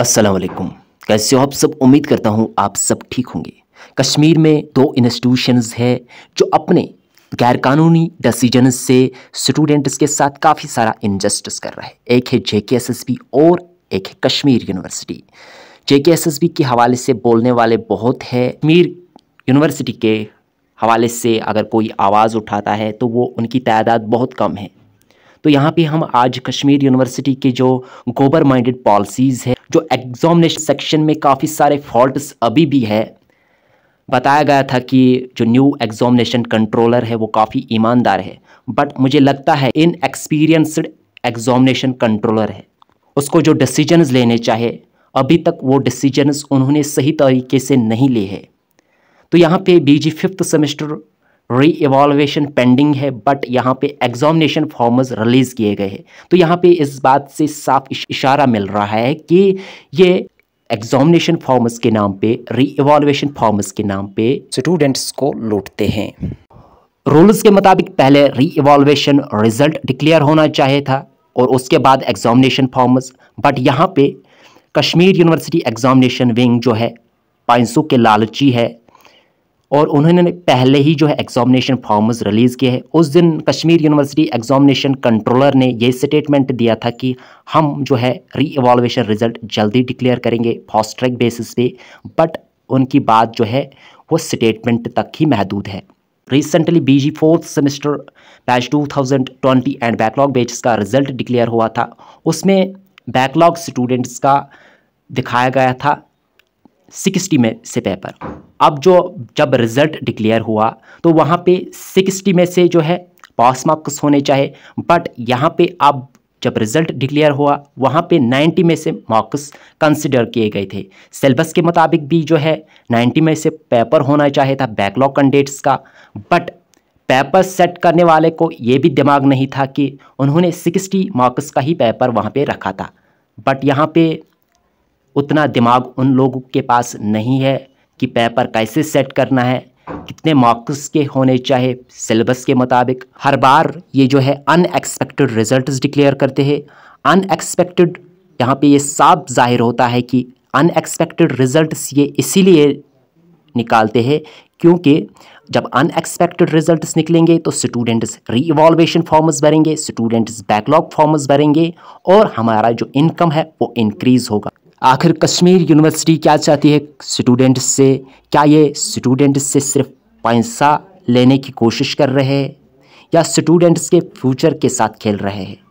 असलम कैसे हो आप सब उम्मीद करता हूँ आप सब ठीक होंगे कश्मीर में दो इंस्टीट्यूशंस है जो अपने गैरकानूनी डिसीजन से स्टूडेंट्स के साथ काफ़ी सारा इनजस्टिस कर रहा है एक है जे और एक है कश्मीर यूनिवर्सिटी जे के हवाले से बोलने वाले बहुत है कश्मीर यूनिवर्सिटी के हवाले से अगर कोई आवाज़ उठाता है तो वो उनकी तादाद बहुत कम है तो यहाँ पे हम आज कश्मीर यूनिवर्सिटी के जो गोबर माइंडेड पॉलिसीज़ है जो एग्जामिनेशन सेक्शन में काफ़ी सारे फॉल्ट्स अभी भी है बताया गया था कि जो न्यू एग्जामिनेशन कंट्रोलर है वो काफ़ी ईमानदार है बट मुझे लगता है इन एक्सपीरियंसड एग्जामिनेशन कंट्रोलर है उसको जो डिसीजंस लेने चाहे अभी तक वो डिसीजंस उन्होंने सही तरीके से नहीं लिए है तो यहाँ पे बीजी फिफ्थ सेमेस्टर री एवॉल्वेशन पेंडिंग है बट यहाँ पे एग्जामिनेशन फॉर्मर्स रिलीज़ किए गए हैं तो यहाँ पे इस बात से साफ इशारा मिल रहा है कि ये एग्जामिनेशन फॉर्मर्स के नाम पे री एवॉल्वेशन फॉर्मर्स के नाम पे स्टूडेंट्स को लूटते हैं रूल्स के मुताबिक पहले री एवॉल्वेशन रिजल्ट डिक्लेयर होना चाहिए था और उसके बाद एग्जामिनेशन फॉर्मर्स बट यहाँ पे कश्मीर यूनिवर्सिटी एग्जामिनेशन विंग जो है पाइंसू के लालची है और उन्होंने पहले ही जो है एग्जामिनेशन फॉर्म्स रिलीज़ किए हैं उस दिन कश्मीर यूनिवर्सिटी एग्जामिनेशन कंट्रोलर ने ये स्टेटमेंट दिया था कि हम जो है री इवालुएशन रिजल्ट जल्दी डिक्लेयर करेंगे फास्ट ट्रैक बेसिस पे बट उनकी बात जो है वो स्टेटमेंट तक ही महदूद है recently BG fourth semester batch twenty and backlog batch का रिजल्ट डिक्लेयर हुआ था उसमें बैकलॉग स्टूडेंट्स का दिखाया गया था सिक्सटी में से पेपर अब जो जब रिज़ल्ट डिक्लेयर हुआ तो वहाँ पे सिक्सटी में से जो है पास मार्क्स होने चाहिए बट यहाँ पे अब जब रिज़ल्ट डिक्लेयर हुआ वहाँ पे नाइन्टी में से मार्क्स कंसिडर किए गए थे सिलेबस के मुताबिक भी जो है नाइन्टी में से पेपर होना चाहिए था बैकलॉग कंडेट्स का बट पेपर सेट करने वाले को ये भी दिमाग नहीं था कि उन्होंने सिक्सटी मार्क्स का ही पेपर वहाँ पे रखा था बट यहाँ पे उतना दिमाग उन लोगों के पास नहीं है कि पेपर कैसे सेट करना है कितने मार्क्स के होने चाहे सिलेबस के मुताबिक हर बार ये जो है अनएक्सपेक्टेड रिजल्ट डिक्लेयर करते हैं अनएक्सपेक्टेड यहाँ पे ये साफ जाहिर होता है कि अनएक्सपेक्टेड रिजल्ट्स ये इसीलिए निकालते हैं क्योंकि जब अनएक्सपेक्टेड रिजल्ट्स निकलेंगे तो स्टूडेंट्स री इवॉल्वेशन फॉर्म्स भरेंगे स्टूडेंट्स बैकलॉग फॉर्म्स भरेंगे और हमारा जो इनकम है वो इनक्रीज़ होगा आखिर कश्मीर यूनिवर्सिटी क्या चाहती है स्टूडेंट से क्या ये स्टूडेंट से सिर्फ पैसा लेने की कोशिश कर रहे हैं या स्टूडेंट्स के फ्यूचर के साथ खेल रहे हैं